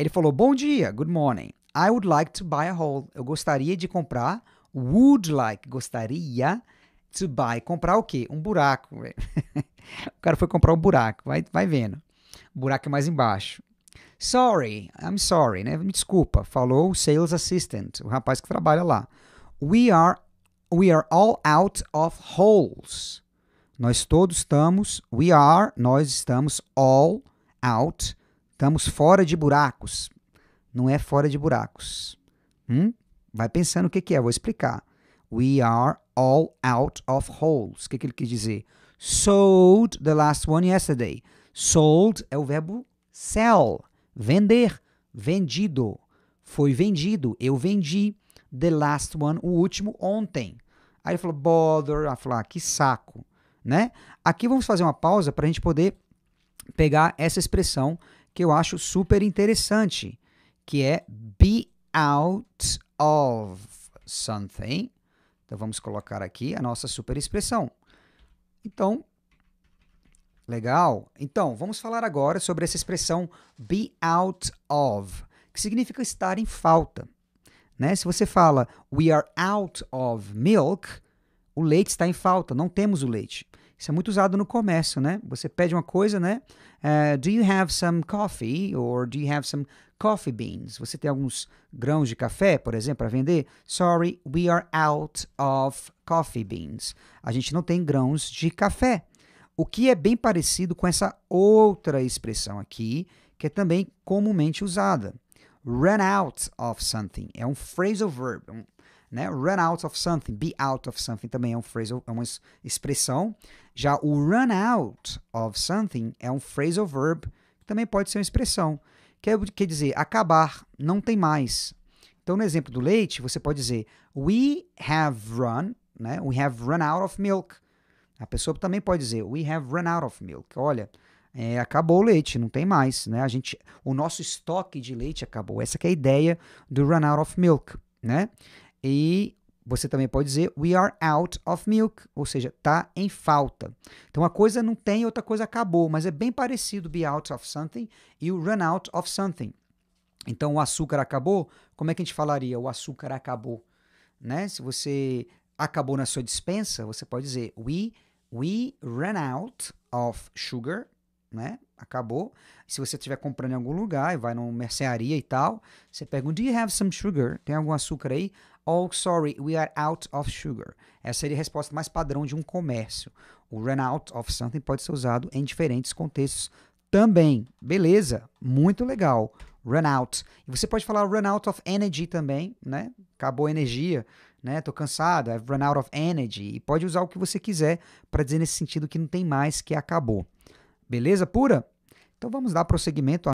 Ele falou: Bom dia, good morning. I would like to buy a hole. Eu gostaria de comprar. Would like, gostaria to buy. Comprar o quê? Um buraco. o cara foi comprar um buraco. Vai, vai vendo. O buraco é mais embaixo. Sorry, I'm sorry, né? Me desculpa. Falou o sales assistant, o rapaz que trabalha lá. We are, we are all out of holes. Nós todos estamos, we are, nós estamos all out Estamos fora de buracos. Não é fora de buracos. Hum? Vai pensando o que, que é, vou explicar. We are all out of holes. O que, que ele quis dizer? Sold the last one yesterday. Sold é o verbo sell, vender, vendido. Foi vendido, eu vendi. The last one, o último, ontem. Aí ele falou, bother. Ela falou, ah, que saco. Né? Aqui vamos fazer uma pausa para a gente poder pegar essa expressão que eu acho super interessante, que é be out of something. Então vamos colocar aqui a nossa super expressão. Então, legal. Então, vamos falar agora sobre essa expressão be out of, que significa estar em falta. Né? Se você fala we are out of milk, o leite está em falta, não temos o leite. Isso é muito usado no comércio, né? Você pede uma coisa, né? Uh, do you have some coffee? Or do you have some coffee beans? Você tem alguns grãos de café, por exemplo, para vender? Sorry, we are out of coffee beans. A gente não tem grãos de café. O que é bem parecido com essa outra expressão aqui, que é também comumente usada. Run out of something. É um phrasal verb, né? Run out of something, be out of something também é um phrasal, é uma expressão. Já o run out of something é um phrasal verb, que também pode ser uma expressão. Quer, quer dizer, acabar, não tem mais. Então, no exemplo do leite, você pode dizer we have run, né? we have run out of milk. A pessoa também pode dizer we have run out of milk. Olha, é, acabou o leite, não tem mais, né? A gente, o nosso estoque de leite acabou. Essa é a ideia do run out of milk, né? E você também pode dizer we are out of milk, ou seja, tá em falta. Então uma coisa não tem, outra coisa acabou, mas é bem parecido be out of something e o run out of something. Então o açúcar acabou, como é que a gente falaria o açúcar acabou? Né? Se você acabou na sua dispensa, você pode dizer we we ran out of sugar, né? Acabou. Se você estiver comprando em algum lugar e vai numa mercearia e tal, você pergunta do you have some sugar? Tem algum açúcar aí? Oh, sorry, we are out of sugar. Essa seria a resposta mais padrão de um comércio. O run out of something pode ser usado em diferentes contextos também. Beleza? Muito legal. Run out. E você pode falar run out of energy também, né? Acabou a energia, né? Tô cansado, I've run out of energy. E pode usar o que você quiser para dizer nesse sentido que não tem mais, que acabou. Beleza pura? Então vamos dar prosseguimento